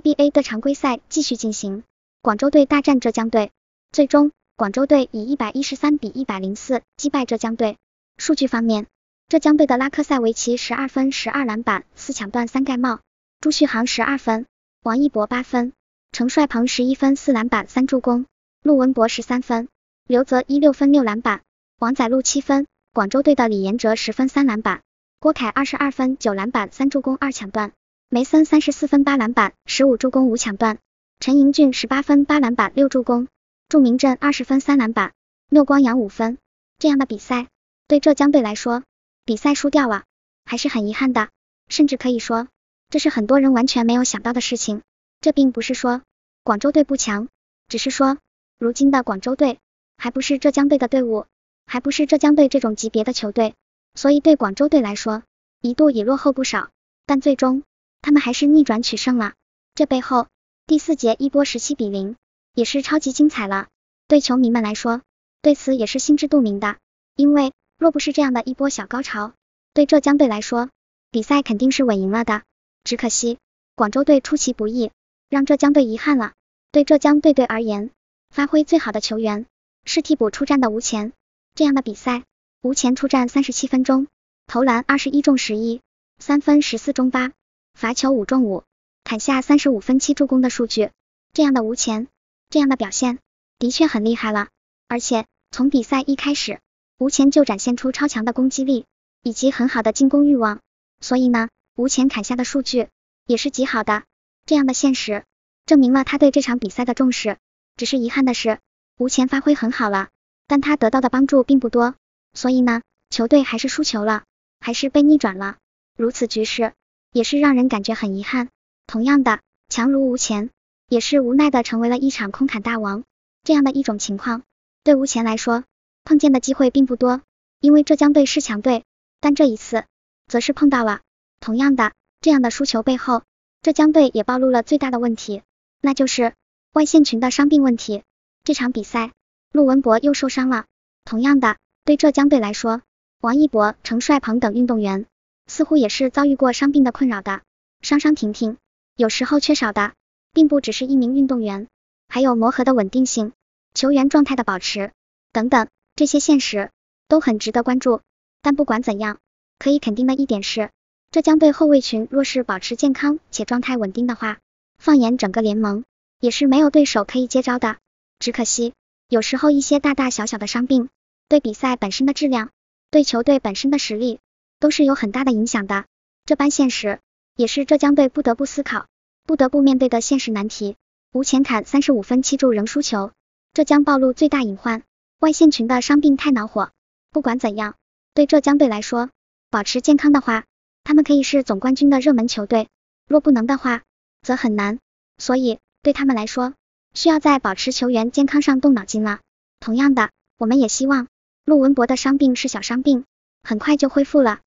CBA 的常规赛继续进行，广州队大战浙江队，最终广州队以一百一十三比一百零四击败浙江队。数据方面，浙江队的拉科塞维奇十二分十二篮板四抢断三盖帽，朱旭航十二分，王一博八分，程帅鹏十一分四篮板三助攻，陆文博十三分，刘泽一六分六篮板，王仔路七分。广州队的李延哲十分三篮板，郭凯二十二分九篮板三助攻二抢断。梅森三十四分八篮板十五助攻五抢断，陈盈俊十八分八篮板六助攻，祝铭震二十分三篮板，六光阳五分。这样的比赛对浙江队来说，比赛输掉了还是很遗憾的，甚至可以说这是很多人完全没有想到的事情。这并不是说广州队不强，只是说如今的广州队还不是浙江队的队伍，还不是浙江队这种级别的球队，所以对广州队来说一度已落后不少，但最终。他们还是逆转取胜了，这背后第四节一波十七比零，也是超级精彩了。对球迷们来说，对此也是心知肚明的，因为若不是这样的一波小高潮，对浙江队来说，比赛肯定是稳赢了的。只可惜广州队出其不意，让浙江队遗憾了。对浙江队队而言，发挥最好的球员是替补出战的吴前，这样的比赛，吴前出战三十七分钟，投篮二十一中十一，三分十四中八。罚球五中五，砍下三十五分七助攻的数据，这样的吴前，这样的表现，的确很厉害了。而且从比赛一开始，吴前就展现出超强的攻击力以及很好的进攻欲望，所以呢，吴前砍下的数据也是极好的。这样的现实，证明了他对这场比赛的重视。只是遗憾的是，吴前发挥很好了，但他得到的帮助并不多，所以呢，球队还是输球了，还是被逆转了。如此局势。也是让人感觉很遗憾，同样的，强如吴前，也是无奈的成为了一场空砍大王，这样的一种情况，对吴前来说，碰见的机会并不多，因为浙江队是强队，但这一次，则是碰到了，同样的，这样的输球背后，浙江队也暴露了最大的问题，那就是外线群的伤病问题，这场比赛，陆文博又受伤了，同样的，对浙江队来说，王一博、程帅鹏等运动员。似乎也是遭遇过伤病的困扰的，伤伤停停，有时候缺少的，并不只是一名运动员，还有磨合的稳定性，球员状态的保持，等等，这些现实都很值得关注。但不管怎样，可以肯定的一点是，这将对后卫群若是保持健康且状态稳定的话，放眼整个联盟，也是没有对手可以接招的。只可惜，有时候一些大大小小的伤病，对比赛本身的质量，对球队本身的实力。都是有很大的影响的。这般现实，也是浙江队不得不思考、不得不面对的现实难题。吴前坎三十五分七助仍输球，浙江暴露最大隐患，外线群的伤病太恼火。不管怎样，对浙江队来说，保持健康的话，他们可以是总冠军的热门球队；若不能的话，则很难。所以对他们来说，需要在保持球员健康上动脑筋了。同样的，我们也希望陆文博的伤病是小伤病，很快就恢复了。